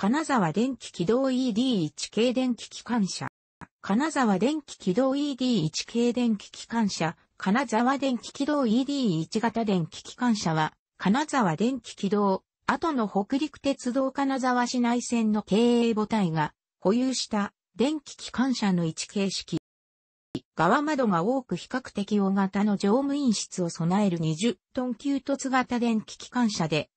金沢電気軌道 ED1 系電気機関車。金沢電気軌道 ED1 系電気機関車。金沢電気軌道 ED1 型電気機関車は、金沢電気軌道、後の北陸鉄道金沢市内線の経営母体が保有した電気機関車の位置形式。側窓が多く比較的大型の乗務員室を備える20トン級突型電気機関車で、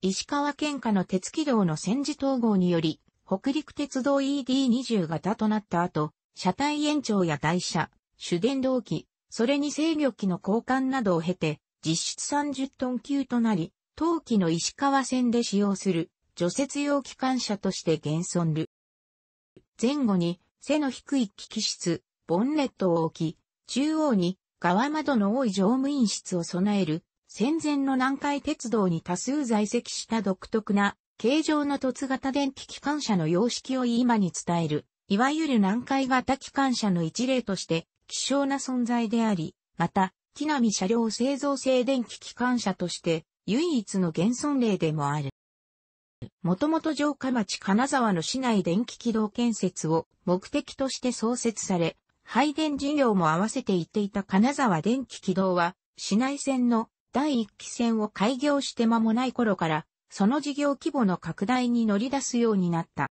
石川県下の鉄軌道の戦時統合により、北陸鉄道 ED20 型となった後、車体延長や台車、主電動機、それに制御機の交換などを経て、実質30トン級となり、当期の石川線で使用する除雪用機関車として現存る。前後に背の低い機器室、ボンネットを置き、中央に側窓の多い乗務員室を備える戦前の南海鉄道に多数在籍した独特な形状の凸型電気機関車の様式を今に伝える、いわゆる南海型機関車の一例として希少な存在であり、また、木並車両製造製電気機関車として唯一の現存例でもある。もともと城下町金沢の市内電気軌道建設を目的として創設され、配電事業も合わせていっていた金沢電気軌道は、市内線の第1期線を開業して間もない頃から、その事業規模の拡大に乗り出すようになった。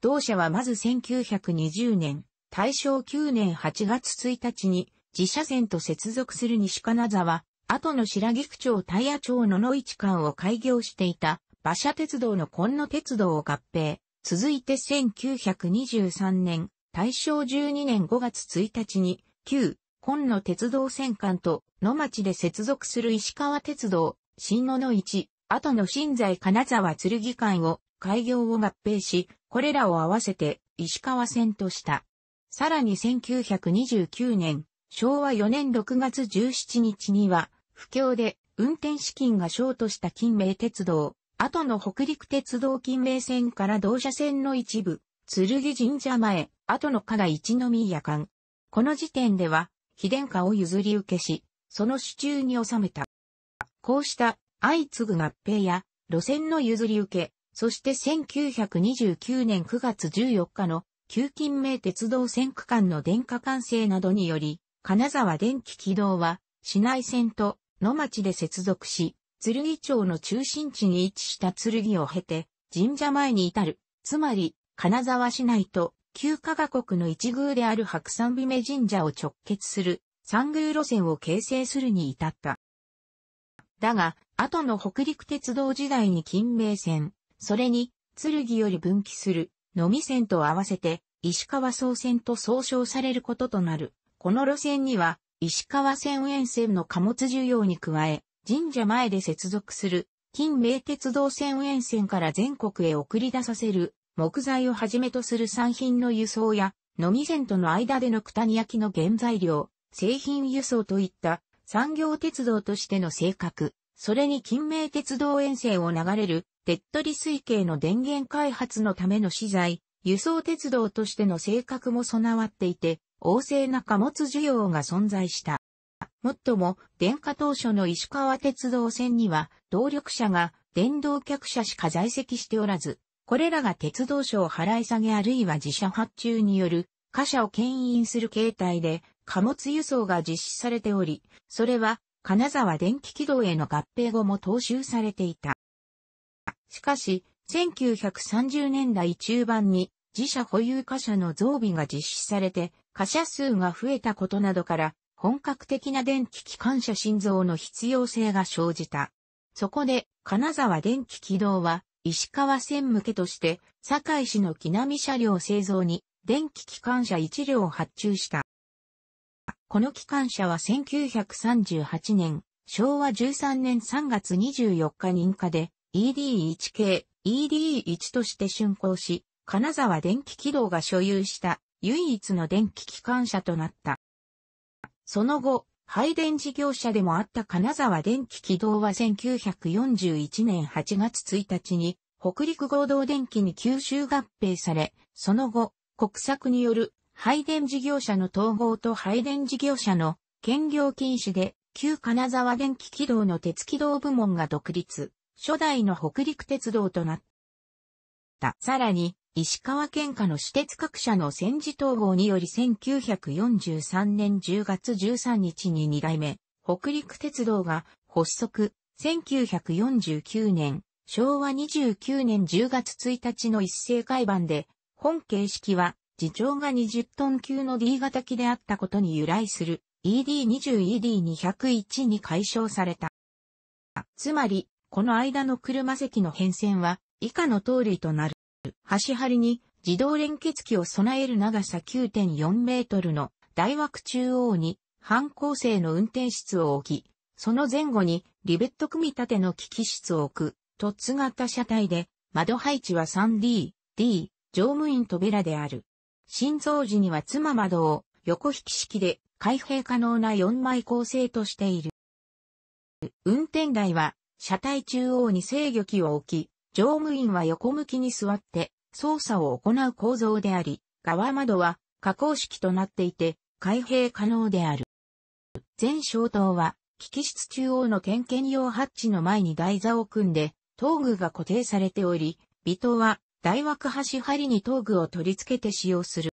同社はまず1920年、大正9年8月1日に自社線と接続する西金沢、後の白菊町タイヤ町野の市間を開業していた馬車鉄道の今野鉄道を合併。続いて1923年、大正12年5月1日に旧本の鉄道戦艦と野町で接続する石川鉄道、新野の市、後の新在金沢剣間を開業を合併し、これらを合わせて石川線とした。さらに1929年、昭和4年6月17日には、不況で運転資金がショートした近明鉄道、後の北陸鉄道近明線から同社線の一部、剣神社前、後の加賀一宮間。この時点では、妃殿下を譲り受けし、その手中に収めた。こうした相次ぐ合併や路線の譲り受け、そして1929年9月14日の旧近名鉄道線区間の電化完成などにより、金沢電気軌道は市内線と野町で接続し、剣町の中心地に位置した剣を経て神社前に至る、つまり金沢市内と旧加賀国の一宮である白山姫神社を直結する三宮路線を形成するに至った。だが、後の北陸鉄道時代に金名線、それに、剣より分岐する、のみ線と合わせて、石川総線と総称されることとなる。この路線には、石川線沿線の貨物需要に加え、神社前で接続する、近名鉄道線沿線から全国へ送り出させる、木材をはじめとする産品の輸送や、飲み線との間での九谷焼の原材料、製品輸送といった産業鉄道としての性格、それに近明鉄道沿線を流れる、手っ取り水系の電源開発のための資材、輸送鉄道としての性格も備わっていて、旺盛な貨物需要が存在した。もっとも、電化当初の石川鉄道線には、動力車が電動客車しか在籍しておらず、これらが鉄道省払い下げあるいは自社発注による貨車を牽引する形態で貨物輸送が実施されており、それは金沢電気軌道への合併後も踏襲されていた。しかし、1930年代中盤に自社保有貨車の増備が実施されて、貨車数が増えたことなどから、本格的な電気機関車心臓の必要性が生じた。そこで、金沢電気軌道は、石川専務家として、堺市の木並車両製造に、電気機関車1両を発注した。この機関車は1938年、昭和13年3月24日認可で、ED1 系、ED1 として竣工し、金沢電気軌道が所有した唯一の電気機関車となった。その後、配電事業者でもあった金沢電気軌道は1941年8月1日に北陸合同電気に吸収合併され、その後、国策による配電事業者の統合と配電事業者の兼業禁止で、旧金沢電気軌道の鉄軌道部門が独立、初代の北陸鉄道となった。さらに、石川県下の私鉄各社の戦時統合により1943年10月13日に2代目、北陸鉄道が発足、1949年、昭和29年10月1日の一斉改版で、本形式は、自長が20トン級の D 型機であったことに由来する ED20ED201 に解消された。つまり、この間の車席の変遷は以下の通りとなる。端張りに自動連結機を備える長さ9.4メートルの大枠中央に半構成の運転室を置き、その前後にリベット組み立ての機器室を置く、凸型車体で窓配置は 3D、D、乗務員扉である。心臓時には妻窓を横引き式で開閉可能な4枚構成としている。運転台は車体中央に制御機を置き、乗務員は横向きに座って操作を行う構造であり、側窓は加工式となっていて開閉可能である。全消灯は機器室中央の点検用ハッチの前に台座を組んで、頭具が固定されており、尾灯は大枠端針に頭具を取り付けて使用する。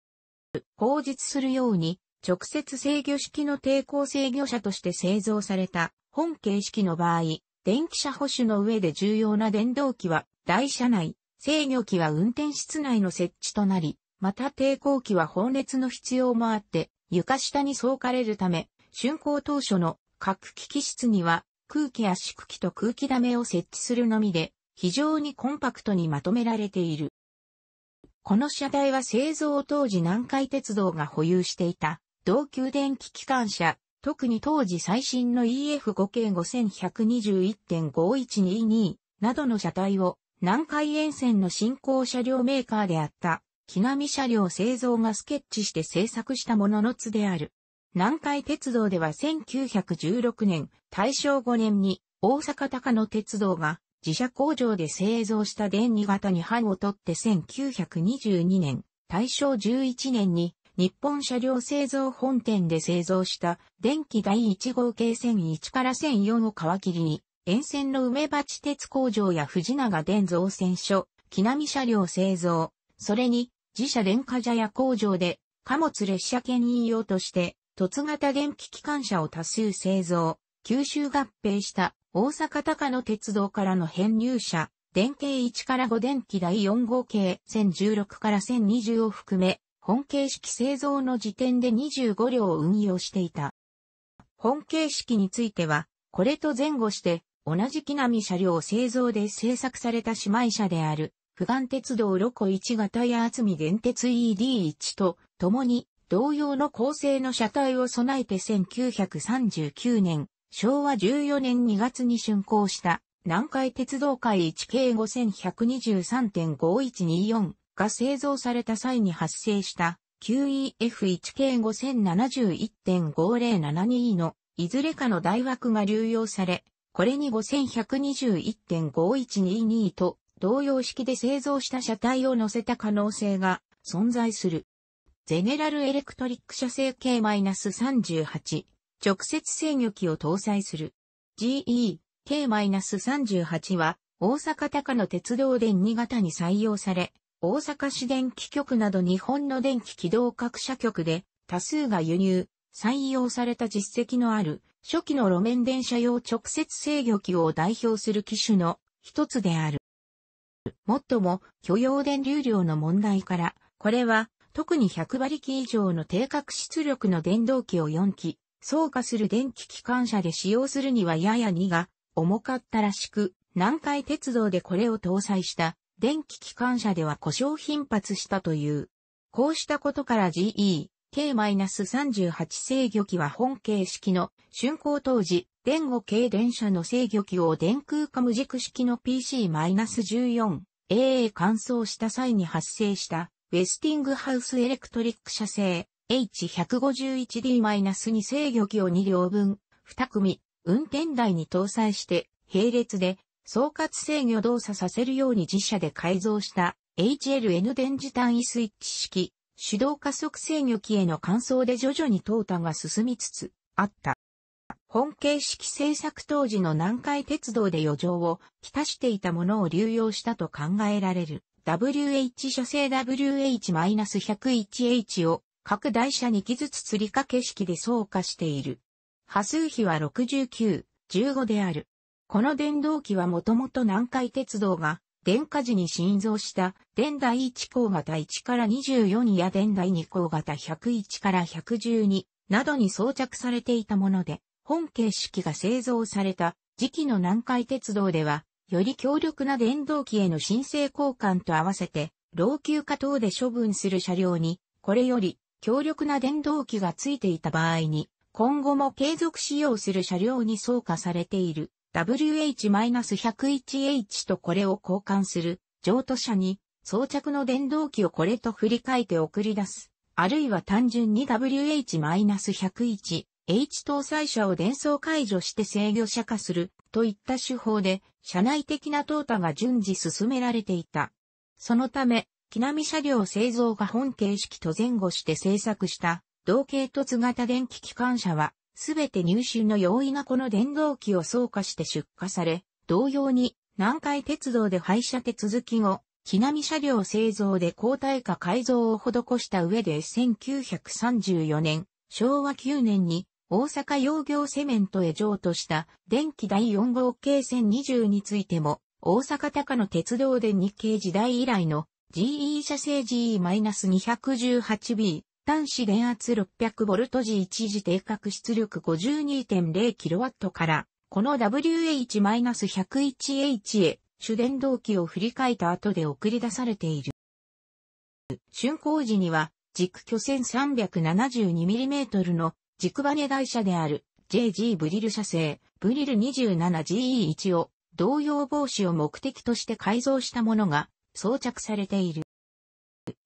口述するように、直接制御式の抵抗制御車として製造された本形式の場合、電気車保守の上で重要な電動機は台車内、制御機は運転室内の設置となり、また抵抗機は放熱の必要もあって、床下にそうかれるため、竣工当初の各機器室には空気圧縮機と空気溜めを設置するのみで、非常にコンパクトにまとめられている。この車体は製造当時南海鉄道が保有していた、同級電気機関車特に当時最新の EF5 系5121.5122などの車体を南海沿線の新興車両メーカーであった木並車両製造がスケッチして製作したものの図である。南海鉄道では1916年、大正5年に大阪高野鉄道が自社工場で製造した電2型に版を取って1922年、大正11年に日本車両製造本店で製造した電気第1号系線1から線4を皮切りに、沿線の梅鉢鉄工場や藤永電造船所、木並車両製造、それに自社電化茶屋工場で貨物列車券。引用として突型電気機関車を多数製造、吸収合併した大阪高野鉄道からの編入車、電形1から5電気第4号系1016から1020を含め、本形式製造の時点で25両を運用していた。本形式については、これと前後して、同じ木並車両製造で製作された姉妹車である、不岸鉄道ロコ1型や厚み電鉄 ED1 と、共に、同様の構成の車体を備えて1939年、昭和14年2月に竣工した、南海鉄道会 1K5123.5124 が製造された際に発生した QEF1K5071.5072 のいずれかの大枠が流用され、これに5121.5122と同様式で製造した車体を乗せた可能性が存在する。ゼネラルエレクトリック社製 K-38 直接制御機を搭載する。GE K-38 は大阪高の鉄道で新潟に採用され、大阪市電気局など日本の電気軌道各社局で多数が輸入、採用された実績のある初期の路面電車用直接制御機を代表する機種の一つである。もっとも許容電流量の問題から、これは特に100馬力以上の低角出力の電動機を4機、走化する電気機関車で使用するにはやや2が重かったらしく、南海鉄道でこれを搭載した電気機関車では故障頻発したという。こうしたことから GE、K-38 制御機は本形式の竣工当時、電後軽電車の制御機を電空化無軸式の PC-14A a 乾燥した際に発生したウェスティングハウスエレクトリック社製 H151D-2 制御機を2両分、2組、運転台に搭載して並列で総括制御動作させるように自社で改造した HLN 電磁単位スイッチ式手動加速制御機への換装で徐々に淘汰が進みつつあった。本形式製作当時の南海鉄道で余剰をきたしていたものを流用したと考えられる WH 社製 WH-101H を各台車に機ずつ釣り掛け式で総化している。波数比は69、15である。この電動機はもともと南海鉄道が電化時に新造した電第1項型1から24や電第2項型101から112などに装着されていたもので、本形式が製造された時期の南海鉄道では、より強力な電動機への申請交換と合わせて、老朽化等で処分する車両に、これより強力な電動機がついていた場合に、今後も継続使用する車両に装加されている。WH-101H とこれを交換する譲渡車に装着の電動機をこれと振り替えて送り出す。あるいは単純に WH-101H 搭載車を電装解除して制御車化するといった手法で車内的な淘汰が順次進められていた。そのため、木並車両製造が本形式と前後して製作した同系凸型電気機関車はすべて入手の容易なこの電動機を装化して出荷され、同様に南海鉄道で廃車手続き後、木並車両製造で高代化改造を施した上で1934年、昭和9年に大阪洋業セメントへ譲渡した電気第4号系線20についても、大阪高野鉄道で日系時代以来の GE 社製 GE-218B 端子電圧 600V 時一時定格出力 52.0kW から、この WH-101H へ主電動機を振り替えた後で送り出されている。竣工時には、軸巨線 372mm の軸バネ台車である JG ブリル車製、ブリル 27GE1 を同様防止を目的として改造したものが装着されている。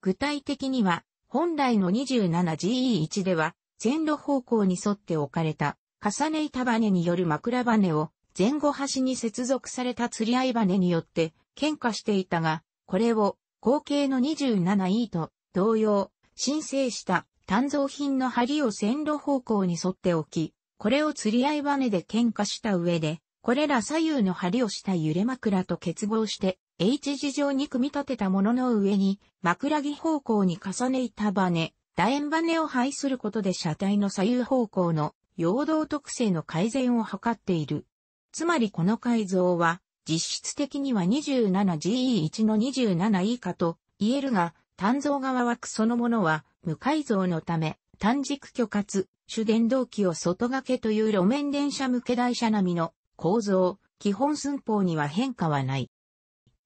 具体的には本来の 27GE1 では、線路方向に沿って置かれた、重ね板バネによる枕バネを、前後端に接続された釣り合いバネによって、喧嘩していたが、これを、後継の 27E と、同様、申請した単造品の針を線路方向に沿って置き、これを釣り合いバネで喧嘩した上で、これら左右の針をした揺れ枕と結合して、H 字状に組み立てたものの上に、枕木方向に重ね板バネ、楕円バネを配することで車体の左右方向の陽動特性の改善を図っている。つまりこの改造は、実質的には 27GE1 の 27E 以下と言えるが、単造側枠そのものは、無改造のため、単軸許かつ、主電動機を外掛けという路面電車向け台車並みの構造、基本寸法には変化はない。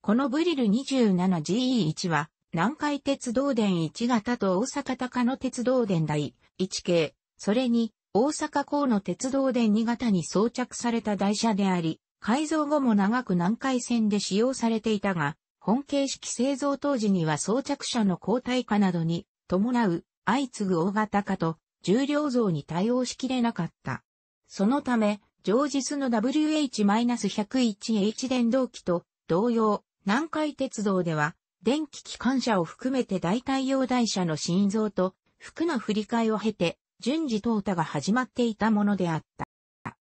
このブリル 27GE1 は、南海鉄道電1型と大阪高野鉄道電第1系、それに大阪港の鉄道電2型に装着された台車であり、改造後も長く南海線で使用されていたが、本形式製造当時には装着車の交代化などに伴う相次ぐ大型化と重量増に対応しきれなかった。そのため、常日の WH-101H 電動機と同様、南海鉄道では、電気機関車を含めて代替用台車の心臓と、服の振り替えを経て、順次淘汰が始まっていたものであった。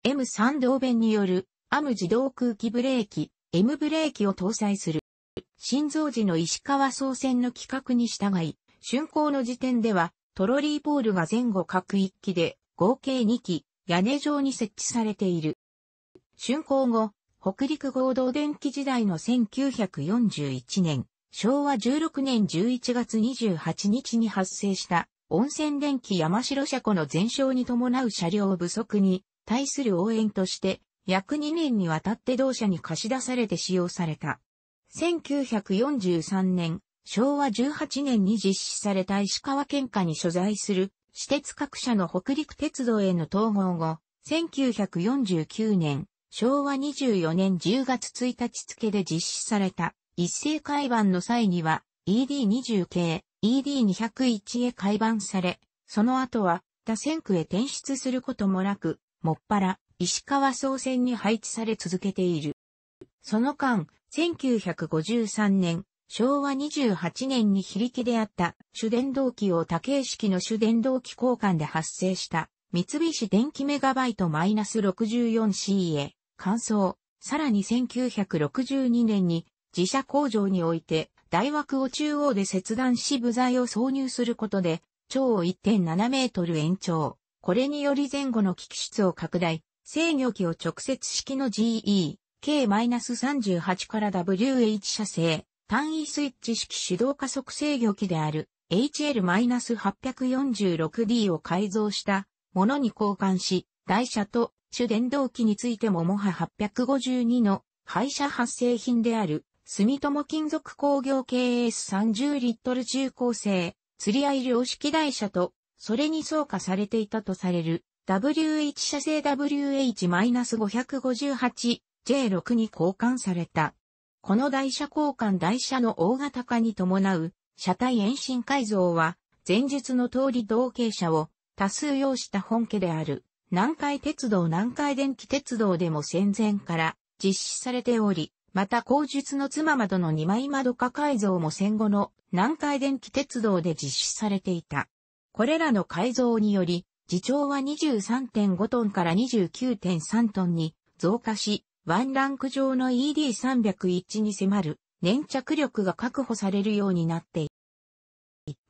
M3 同弁による、アム自動空気ブレーキ、M ブレーキを搭載する。心臓時の石川総線の規格に従い、竣工の時点では、トロリーポールが前後各1機で、合計2機、屋根上に設置されている。竣工後、北陸合同電気時代の1941年、昭和16年11月28日に発生した温泉電気山城車庫の全焼に伴う車両不足に対する応援として約2年にわたって同社に貸し出されて使用された。1943年、昭和18年に実施された石川県下に所在する私鉄各社の北陸鉄道への統合後、1949年、昭和24年10月1日付で実施された一斉改版の際には ED20 系 ED201 へ改版され、その後は他線区へ転出することもなく、もっぱら石川総線に配置され続けている。その間、1953年、昭和28年に非力であった主電動機を多形式の主電動機交換で発生した三菱電機メガバイト -64C へ乾燥、さらに1962年に自社工場において大枠を中央で切断し部材を挿入することで、長を1.7メートル延長。これにより前後の機器室を拡大、制御機を直接式の GE、K-38 から WH 射精、単位スイッチ式手動加速制御機である HL-846D を改造したものに交換し、台車と種電動機についてももは852の廃車発生品である、住友金属工業 KS30 リットル中高生、釣り合い量式台車と、それに相加されていたとされる、w h 社製 WH-558J6 に交換された。この台車交換台車の大型化に伴う、車体延伸改造は、前述の通り同型車を多数用した本家である南海鉄道南海電気鉄道でも戦前から実施されており、また工述の妻窓の二枚窓化改造も戦後の南海電気鉄道で実施されていた。これらの改造により、自長は23.5トンから29.3トンに増加し、ワンランク上の ED301 に迫る粘着力が確保されるようになっていた。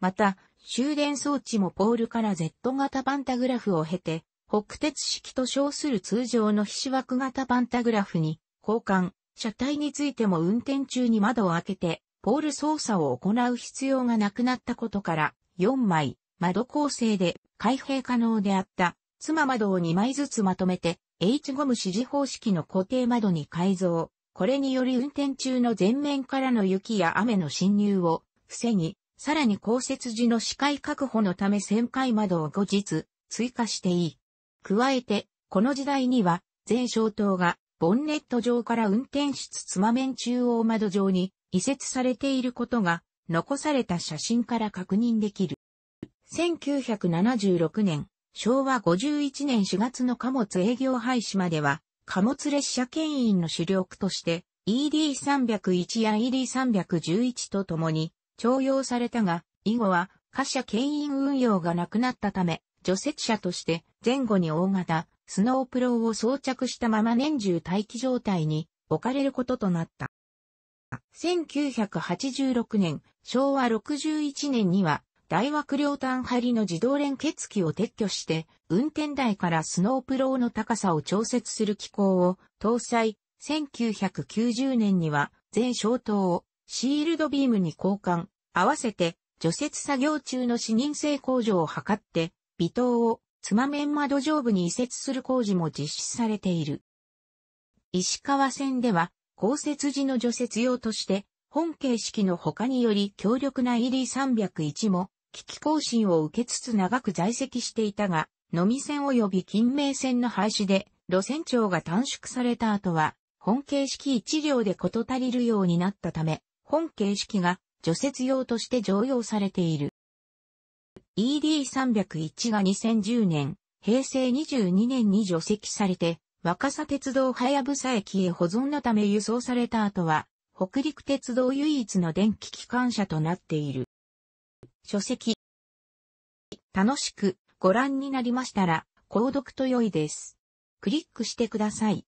また、終電装置もポールから Z 型パンタグラフを経て、北鉄式と称する通常の菱枠型パンタグラフに交換、車体についても運転中に窓を開けて、ポール操作を行う必要がなくなったことから、4枚、窓構成で開閉可能であった、妻窓を2枚ずつまとめて、H ゴム指示方式の固定窓に改造。これにより運転中の前面からの雪や雨の侵入を防ぎ、さらに降雪時の視界確保のため旋回窓を後日追加していい。加えて、この時代には、前小島が、ボンネット上から運転室つま面中央窓上に移設されていることが、残された写真から確認できる。1976年、昭和51年4月の貨物営業廃止までは、貨物列車牽引の主力として、ED301 や ED311 ととに徴用されたが、以後は貨車牽引運用がなくなったため、除雪車として前後に大型、スノープローを装着したまま年中待機状態に置かれることとなった。1986年、昭和61年には、大枠両端張りの自動連結機を撤去して、運転台からスノープローの高さを調節する機構を搭載。1990年には、全消灯をシールドビームに交換、合わせて除雪作業中の視認性向上を図って、微糖を妻面窓上部に移設する工事も実施されている。石川線では、降雪時の除雪用として、本形式の他により強力な入り3 0 1も、危機更新を受けつつ長く在籍していたが、のみ線及び近名線の廃止で、路線長が短縮された後は、本形式1両で事足りるようになったため、本形式が除雪用として常用されている。ED301 が2010年、平成22年に除籍されて、若狭鉄道はやぶさ駅へ保存のため輸送された後は、北陸鉄道唯一の電気機関車となっている。書籍。楽しくご覧になりましたら、購読と良いです。クリックしてください。